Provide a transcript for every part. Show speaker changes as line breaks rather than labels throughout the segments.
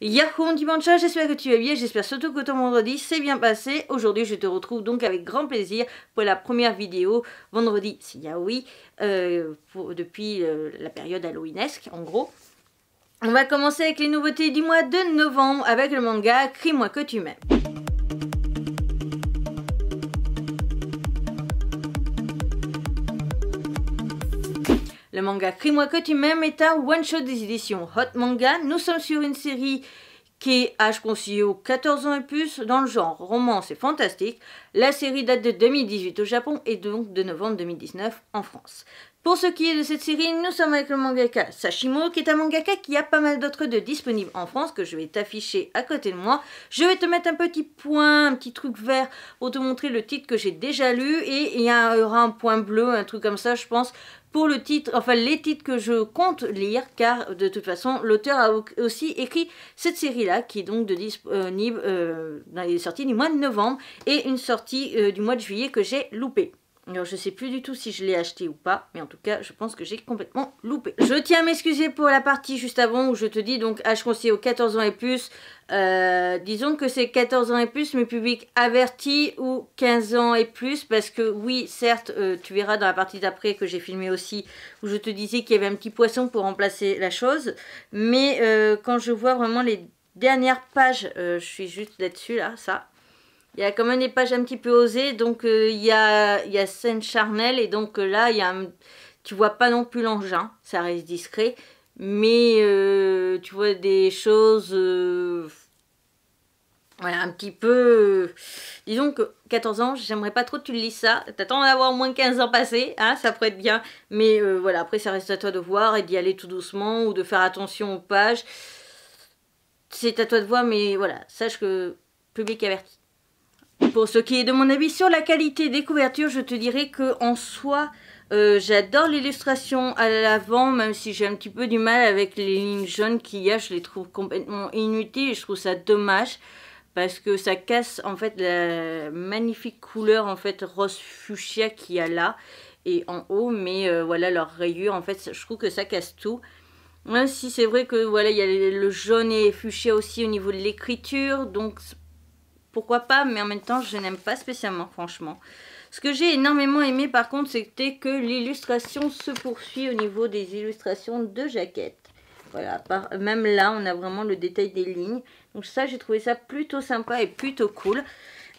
Yahoo, mon dimanche, j'espère que tu es bien, j'espère surtout que ton vendredi s'est bien passé. Aujourd'hui, je te retrouve donc avec grand plaisir pour la première vidéo vendredi, si Yaoi, ah oui, euh, depuis euh, la période halloweenesque en gros. On va commencer avec les nouveautés du mois de novembre avec le manga Crie-moi que tu m'aimes. Le manga Crie-moi que tu est un one-shot des éditions Hot Manga. Nous sommes sur une série qui est âge aux 14 ans et plus dans le genre romance et fantastique. La série date de 2018 au Japon et donc de novembre 2019 en France. Pour ce qui est de cette série, nous sommes avec le mangaka Sashimo, qui est un mangaka qui a pas mal d'autres de disponibles en France, que je vais t'afficher à côté de moi. Je vais te mettre un petit point, un petit truc vert pour te montrer le titre que j'ai déjà lu, et il y aura un point bleu, un truc comme ça, je pense, pour le titre, enfin les titres que je compte lire, car de toute façon, l'auteur a aussi écrit cette série-là, qui est donc de disponible, euh, dans les sorties du mois de novembre, et une sortie euh, du mois de juillet que j'ai loupée. Alors, je sais plus du tout si je l'ai acheté ou pas, mais en tout cas, je pense que j'ai complètement loupé. Je tiens à m'excuser pour la partie juste avant où je te dis donc âge conseillé aux 14 ans et plus. Euh, disons que c'est 14 ans et plus, mais public averti ou 15 ans et plus, parce que oui, certes, euh, tu verras dans la partie d'après que j'ai filmé aussi, où je te disais qu'il y avait un petit poisson pour remplacer la chose, mais euh, quand je vois vraiment les dernières pages, je suis juste là-dessus, là, ça, il y a quand même des pages un petit peu osées. Donc euh, il, y a, scène charnelle et donc euh, là, il y a tu vois pas non plus l'engin, ça reste discret. Mais euh, tu vois des choses... voilà, un petit peu... disons que 14 ans, j'aimerais pas trop que tu le lises ça. T'attends d'avoir moins de 15 ans passé. Hein, ça pourrait être bien. Mais voilà, après ça reste à toi de voir et d'y aller tout doucement ou de faire attention aux pages. C'est à toi de voir, mais voilà, sache que public averti pour ce qui est de mon avis sur la qualité des couvertures, je te dirais que en soi, euh, j'adore l'illustration à l'avant, même si j'ai un petit peu du mal avec les lignes jaunes qu'il y a. Je les trouve complètement inutiles je trouve ça dommage parce que ça casse en fait la magnifique couleur en fait rose fuchsia qu'il y a là et en haut. Mais euh, voilà leurs rayures en fait, je trouve que ça casse tout. Même si c'est vrai que voilà il y a le jaune et fuchsia aussi au niveau de l'écriture, donc pourquoi pas, mais en même temps, je n'aime pas spécialement, franchement. Ce que j'ai énormément aimé, par contre, c'était que l'illustration se poursuit au niveau des illustrations de jaquette. Voilà, même là, on a vraiment le détail des lignes. Donc ça, j'ai trouvé ça plutôt sympa et plutôt cool.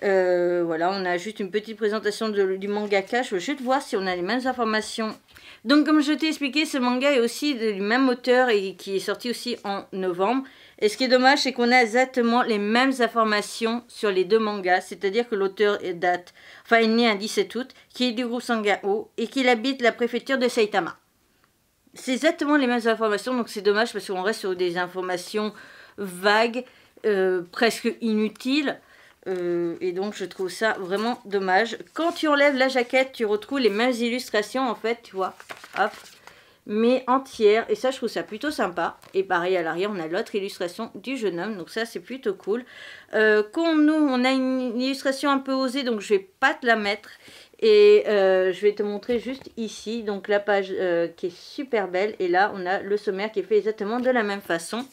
Euh, voilà, on a juste une petite présentation du mangaka. Je veux juste voir si on a les mêmes informations. Donc, comme je t'ai expliqué, ce manga est aussi du même auteur et qui est sorti aussi en novembre. Et ce qui est dommage, c'est qu'on a exactement les mêmes informations sur les deux mangas, c'est-à-dire que l'auteur est date, enfin, est né un 17 août, qui est du groupe Sangao et qu'il habite la préfecture de Saitama. C'est exactement les mêmes informations, donc c'est dommage parce qu'on reste sur des informations vagues, euh, presque inutiles. Euh, et donc je trouve ça vraiment dommage. Quand tu enlèves la jaquette, tu retrouves les mêmes illustrations en fait, tu vois. Hop, mais entière. Et ça, je trouve ça plutôt sympa. Et pareil, à l'arrière, on a l'autre illustration du jeune homme. Donc ça, c'est plutôt cool. Euh, nous, on a une illustration un peu osée, donc je vais pas te la mettre. Et euh, je vais te montrer juste ici, donc la page euh, qui est super belle. Et là, on a le sommaire qui est fait exactement de la même façon.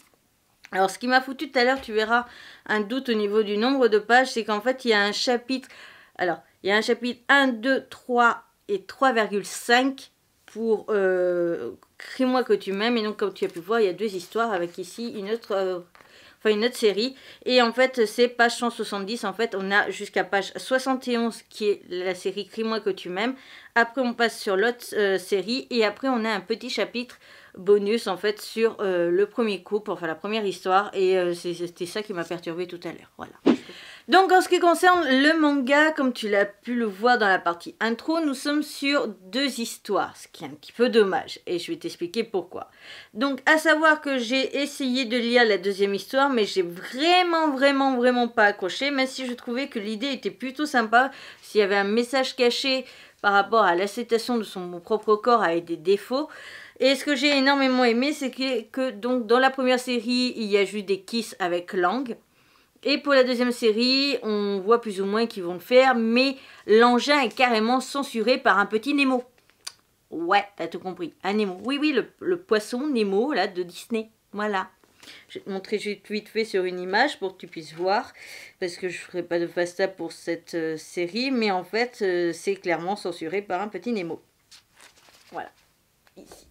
Alors, ce qui m'a foutu tout à l'heure, tu verras un doute au niveau du nombre de pages, c'est qu'en fait, il y a un chapitre... Alors, il y a un chapitre 1, 2, 3 et 3,5 pour euh, moi que tu m'aimes. Et donc, comme tu as pu voir, il y a deux histoires avec ici une autre, euh, enfin une autre série. Et en fait, c'est page 170. En fait, on a jusqu'à page 71 qui est la série Crie-moi que tu m'aimes. Après, on passe sur l'autre euh, série. Et après, on a un petit chapitre bonus en fait sur le premier couple, enfin la première histoire. Et c'était ça qui m'a perturbé tout à l'heure. Voilà. Donc en ce qui concerne le manga, comme tu l'as pu le voir dans la partie intro, nous sommes sur deux histoires, ce qui est un petit peu dommage, et je vais t'expliquer pourquoi. Donc à savoir que j'ai essayé de lire la deuxième histoire, mais j'ai vraiment vraiment vraiment pas accroché, même si je trouvais que l'idée était plutôt sympa, s'il y avait un message caché par rapport à l'acceptation de son propre corps avec des défauts. Et ce que j'ai énormément aimé, c'est que, donc dans la première série, il y a juste des kisses avec langue. Et pour la deuxième série, on voit plus ou moins qu'ils vont le faire, mais l'engin est carrément censuré par un petit Nemo. Ouais, t'as tout compris, un Nemo. Oui, oui, le, poisson Nemo, là, de Disney. Voilà. Je vais te montrer juste vite fait sur une image pour que tu puisses voir, parce que je ne ferai pas de fasta pour cette euh, série, mais en fait, euh, c'est clairement censuré par un petit Nemo. Voilà, ici.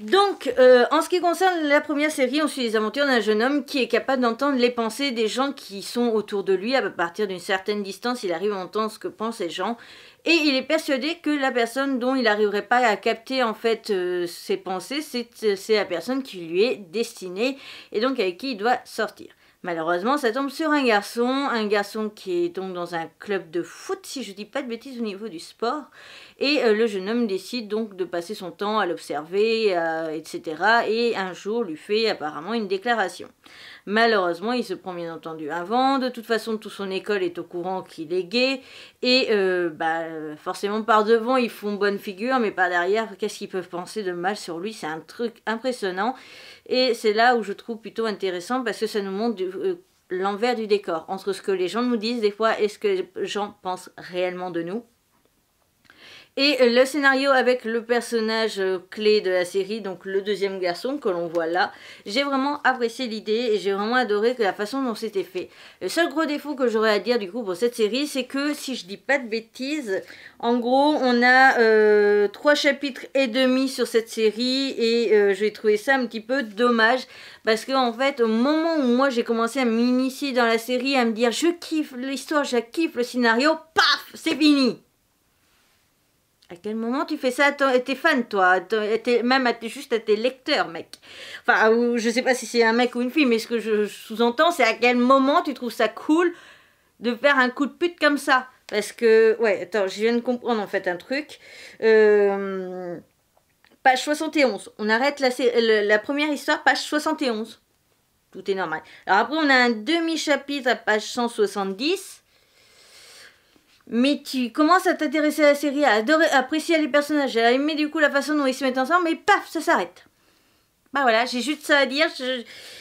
Donc, euh, en ce qui concerne la première série, on suit les aventures d'un jeune homme qui est capable d'entendre les pensées des gens qui sont autour de lui. À partir d'une certaine distance, il arrive à entendre ce que pensent ces gens. Et il est persuadé que la personne dont il n'arriverait pas à capter en fait euh, ses pensées, c'est la personne qui lui est destinée et donc avec qui il doit sortir. Malheureusement, ça tombe sur un garçon, un garçon qui est donc dans un club de foot, si je dis pas de bêtises au niveau du sport, et euh, le jeune homme décide donc de passer son temps à l'observer, euh, etc. Et un jour lui fait apparemment une déclaration. Malheureusement, il se prend bien entendu avant. De toute façon, toute son école est au courant qu'il est gay. Et euh, bah, forcément, par devant, ils font bonne figure, mais par derrière, qu'est-ce qu'ils peuvent penser de mal sur lui C'est un truc impressionnant. Et c'est là où je trouve plutôt intéressant parce que ça nous montre l'envers du décor, entre ce que les gens nous disent des fois et ce que les gens pensent réellement de nous. Et euh, le scénario avec le personnage euh, clé de la série, donc le deuxième garçon que l'on voit là, j'ai vraiment apprécié l'idée et j'ai vraiment adoré la façon dont c'était fait. Le seul gros défaut que j'aurais à dire du coup pour cette série, c'est que si je dis pas de bêtises, en gros on a 3 euh, trois chapitres et demi sur cette série et j'ai trouvé ça un petit peu dommage parce qu'en en fait au moment où moi j'ai commencé à m'initier dans la série, à me dire je kiffe l'histoire, je kiffe le scénario, paf, c'est fini à quel moment tu fais ça à, tes fans, toi Même juste à tes lecteurs, mec. Enfin, je sais pas si c'est un mec ou une fille, mais ce que je, sous-entends, c'est à quel moment tu trouves ça cool de faire un coup de pute comme ça. Parce que, ouais, attends, je viens de comprendre en fait un truc. Euh, page 71. On arrête la, la première histoire, page 71. Tout est normal. Alors après, on a un demi-chapitre à page 170 mais tu commences à t'intéresser à la série, à adorer, à apprécier les personnages, à aimer du coup la façon dont ils se mettent ensemble, et paf, ça s'arrête. Bah voilà, j'ai juste ça à dire.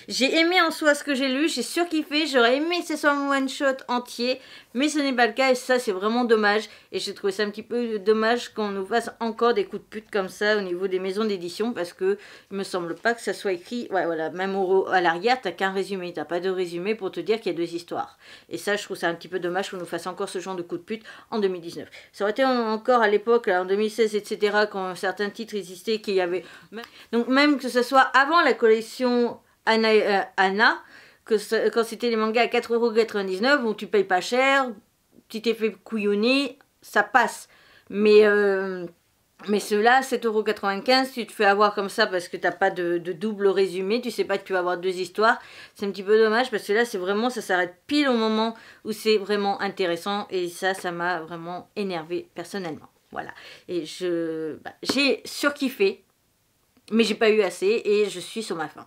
J'ai aimé en soi ce que j'ai lu, j'ai surkiffé, j'aurais aimé que ce soit un one-shot entier, mais ce n'est pas le cas et ça c'est vraiment dommage. Et j'ai trouvé ça un petit peu dommage qu'on nous fasse encore des coups de pute comme ça au niveau des maisons d'édition parce que il me semble pas que ça soit écrit. Ouais voilà, même à l'arrière t'as qu'un résumé, t'as pas de résumé pour te dire qu'il y a deux histoires. Et ça je trouve ça un petit peu dommage qu'on nous fasse encore ce genre de coups de pute en 2019. Ça aurait été encore à l'époque, en 2016 etc. quand certains titres existaient, qu'il y avait... Donc même que ce soit avant la collection Anna, euh, que quand c'était les mangas à 4,99€, où tu payes pas cher, tu t'es fait couillonner, ça passe. Mais, euh, mais ceux-là, 7,95€, tu te fais avoir comme ça parce que t'as pas de, double résumé, tu sais pas que tu vas avoir deux histoires. C'est un petit peu dommage parce que là, c'est vraiment, ça s'arrête pile au moment où c'est vraiment intéressant et ça, ça m'a vraiment énervé personnellement. Voilà. Et je, bah, j'ai surkiffé mais j'ai pas eu assez et je suis sur ma faim.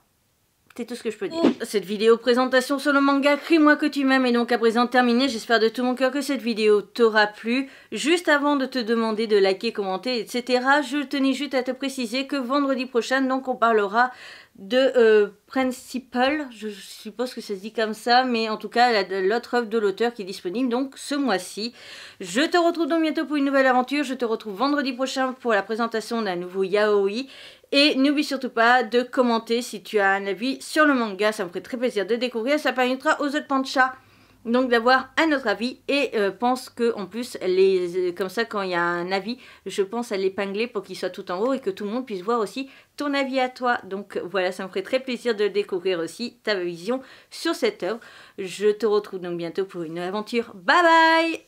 C'est tout ce que je peux dire. Oh, cette vidéo présentation sur le manga Crie-moi que tu m'aimes et donc à présent terminée. J'espère de tout mon cœur que cette vidéo t'aura plu. Juste avant de te demander de liker, commenter, etc., je tenais juste à te préciser que vendredi prochain, donc on parlera de euh, Principal, je suppose que ça se dit comme ça, mais en tout cas l'autre œuvre de l'auteur qui est disponible donc ce mois-ci. Je te retrouve donc bientôt pour une nouvelle aventure, je te retrouve vendredi prochain pour la présentation d'un nouveau yaoi et n'oublie surtout pas de commenter si tu as un avis sur le manga, ça me ferait très plaisir de découvrir, ça permettra aux autres panchas donc d'avoir un autre avis et euh, pense que en plus les euh, comme ça quand il y a un avis je pense à l'épingler pour qu'il soit tout en haut et que tout le monde puisse voir aussi ton avis à toi donc voilà ça me ferait très plaisir de découvrir aussi ta vision sur cette œuvre je te retrouve donc bientôt pour une aventure bye bye